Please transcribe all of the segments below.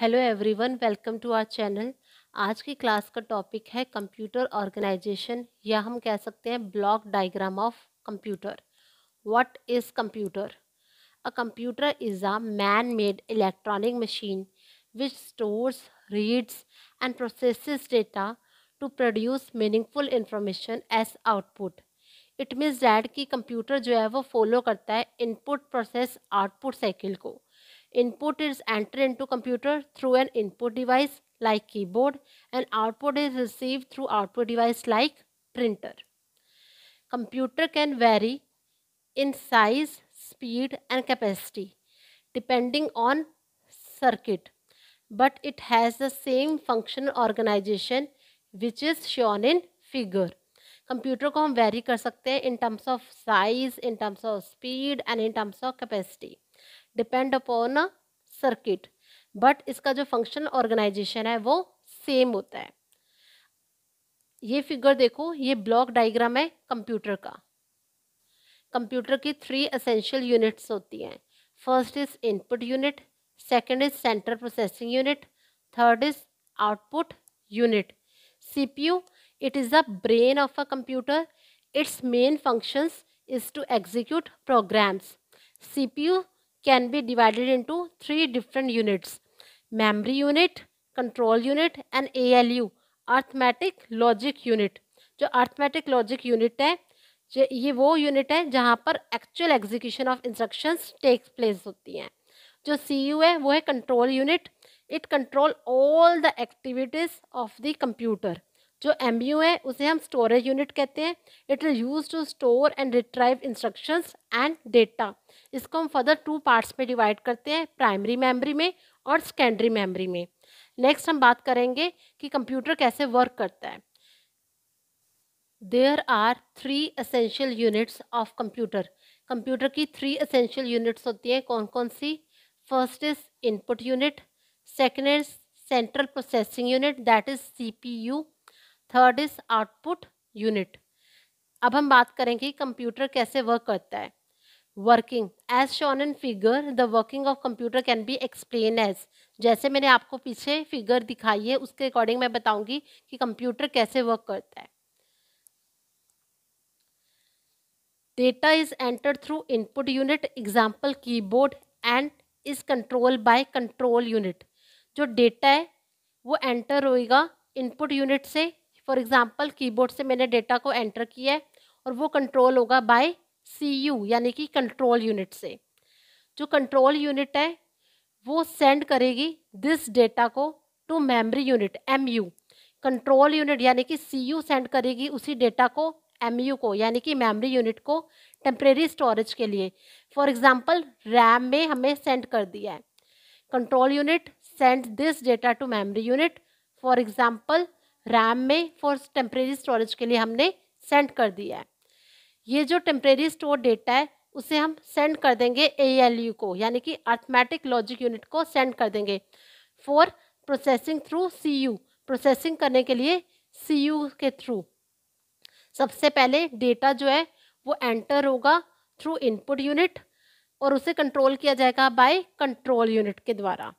Hello everyone welcome to our channel आज की class का टॉपिक है कंप्यूटर ऑर्गेनाइजेशन या हम कह सकते हैं block diagram of computer what is computer a computer is a man made electronic machine which stores reads and processes data to produce meaningful information as output it means that कि computer जो है वो follow करता है input process output cycle को Input is entered into computer through an input device like keyboard and output is received through output device like printer. Computer can vary in size, speed and capacity depending on circuit but it has the same function organization which is shown in figure. Computer को हम vary कर सकते हैं in terms of size in terms of speed and in terms of depend upon circuit but इसका जो function organisation है वो same होता है ये फिगर देखो ये ब्लॉक डायग्राम है कंप्यूटर का कंप्यूटर की थ्री असेंशियल यूनिट्स होती हैं first is input unit second is central processing unit third is output unit CPU it is the brain of a computer its main functions is to execute programs you can be divided into three different units memory unit control unit and A L U arithmetic logic unit जो arithmetic logic unit है ये वो unit है जहाँ पर actual execution of instruction takes place होती हैं जो सी यू है वो है control unit it control all the activities of the computer जो एम है उसे हम स्टोरेज यूनिट कहते हैं it is use to store and retrieve instructions and data इसको हम फर्दर टू पार्ट्स में डिवाइड करते हैं प्राइमरी मेमोरी में और सेकेंडरी मेमोरी में नेक्स्ट हम बात करेंगे कि कंप्यूटर कैसे वर्क करता है there are three essential units of computer computer की थ्री असेंशियल यूनिट्स होती हैं कौन कौन सी first is input unit second is central processing unit that is C P U third is output unit अब हम बात करेंगे कंप्यूटर कैसे वर्क करता है working as shown in figure the working of computer can be explain as जैसे मैंने आपको पीछे फिगर दिखाई है उसके अकॉर्डिंग मैं बताऊंगी कि कंप्यूटर कैसे वर्क करता है data is enter through input unit example keyboard and is control by control unit जो डेटा है वो एंटर होएगा इनपुट यूनिट से फॉर एग्ज़ाम्पल कीबोर्ड से मैंने डेटा को एंटर किया है और वो कंट्रोल होगा बाय सी यू यानी कि कंट्रोल यूनिट से जो कंट्रोल यूनिट है वो सेंड करेगी दिस डेटा को to memory unit M U control unit यानी कि सी यू सेंड करेगी उसी डेटा को एम यू को यानी कि मेमोरी यूनिट को टेम्प्रेरी स्टोरेज के लिए फॉर एग्ज़ाम्पल रैम में हमें सेंड कर दिया है control unit send this data to memory unit for example RAM में फॉर टेम्परेरी स्टोरेज के लिए हमने सेंड कर दिया है ये जो टेम्परेरी स्टोर डेटा है उसे हम सेंड कर देंगे ए को यानी कि अर्थमेटिक लॉजिक यूनिट को सेंड कर देंगे for processing through C processing करने के लिए सी के थ्रू सबसे पहले डेटा जो है वो एंटर होगा थ्रू इनपुट यूनिट और उसे कंट्रोल किया जाएगा बाय कंट्रोल यूनिट के द्वारा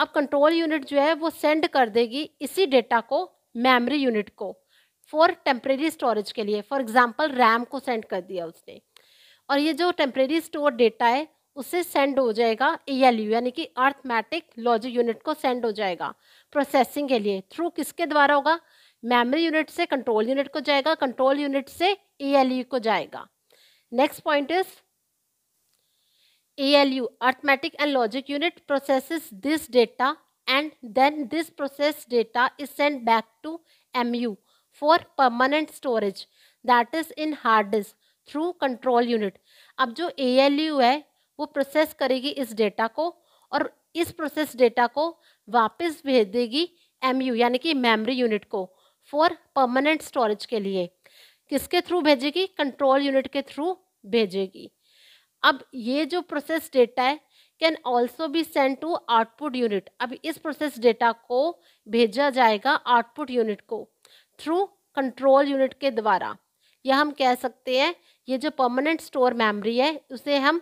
अब कंट्रोल यूनिट जो है वो सेंड कर देगी इसी डेटा को मेमोरी यूनिट को फॉर टेम्परेरी स्टोरेज के लिए फॉर एग्जांपल रैम को सेंड कर दिया उसने और ये जो टेम्प्रेरी स्टोर डेटा है उससे सेंड हो जाएगा ई एल यू यानी कि अर्थमेटिक लॉजिक यूनिट को सेंड हो जाएगा प्रोसेसिंग के लिए थ्रू किसके द्वारा होगा मेमोरी यूनिट से कंट्रोल यूनिट को जाएगा कंट्रोल यूनिट से ए एल यू को जाएगा next point is ALU, Arithmetic and Logic Unit, processes this data and then this processed data is sent back to MU for permanent storage that is in hard disk through control unit. अब जो ALU है वो process करेगी इस data को और इस process data को वापस भेज देगी एम यू यानी कि मेमोरी यूनिट को फॉर परमानेंट स्टोरेज के लिए किसके थ्रू भेजेगी कंट्रोल यूनिट के थ्रू भेजेगी अब ये जो प्रोसेस डेटा है can also be send to output unit अब इस प्रोसेस डेटा को भेजा जाएगा आउटपुट यूनिट को थ्रू कंट्रोल यूनिट के द्वारा यह हम कह सकते हैं ये जो परमानेंट स्टोर मेमोरी है उसे हम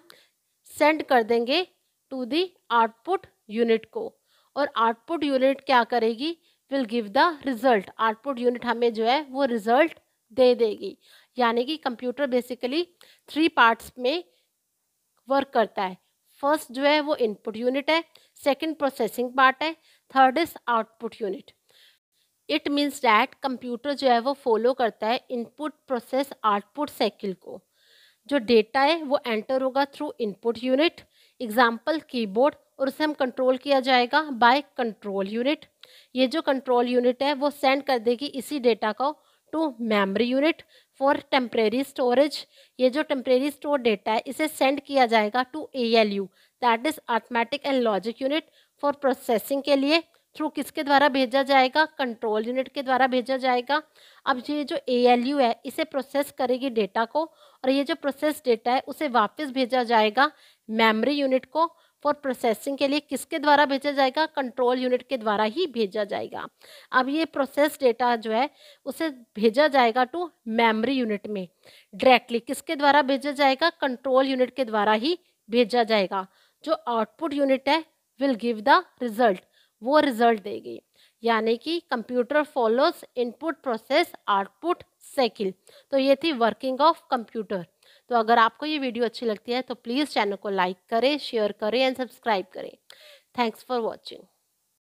सेंड कर देंगे टू दी आउटपुट यूनिट को और आउटपुट यूनिट क्या करेगी will give the result output unit हमें जो है वो रिजल्ट दे देगी यानी कि कंप्यूटर बेसिकली थ्री पार्ट्स में वर्क करता है फर्स्ट जो है वो इनपुट यूनिट है सेकंड प्रोसेसिंग पार्ट है third is output unit it means that computer जो है वो फॉलो करता है इनपुट प्रोसेस आउटपुट साइकिल को जो डेटा है वो एंटर होगा through input unit example keyboard और उसे हम कंट्रोल किया जाएगा बाय कंट्रोल यूनिट ये जो कंट्रोल यूनिट है वो सेंड कर देगी इसी डेटा को to memory unit for temporary storage ये जो टेम्प्रेरी स्टोर डेटा है इसे सेंड किया जाएगा to A L U that is arithmetic and logic unit for processing के लिए थ्रू किसके द्वारा भेजा जाएगा कंट्रोल यूनिट के द्वारा भेजा जाएगा अब ये जो ए एल यू है इसे प्रोसेस करेगी डेटा को और ये जो प्रोसेस डेटा है उसे वापस भेजा जाएगा मेमरी यूनिट को फॉर प्रोसेसिंग के लिए किसके द्वारा भेजा जाएगा कंट्रोल यूनिट के द्वारा ही भेजा जाएगा अब ये प्रोसेस डेटा जो है उसे भेजा जाएगा टू मेमोरी यूनिट में डायरेक्टली किसके द्वारा भेजा जाएगा कंट्रोल यूनिट के द्वारा ही भेजा जाएगा जो आउटपुट यूनिट है विल गिव द रिजल्ट वो रिजल्ट देगी यानी कि computer follows input process output cycle तो ये थी वर्किंग ऑफ कंप्यूटर तो अगर आपको ये वीडियो अच्छी लगती है तो प्लीज़ चैनल को लाइक करें शेयर करें एंड सब्सक्राइब करें थैंक्स फॉर वॉचिंग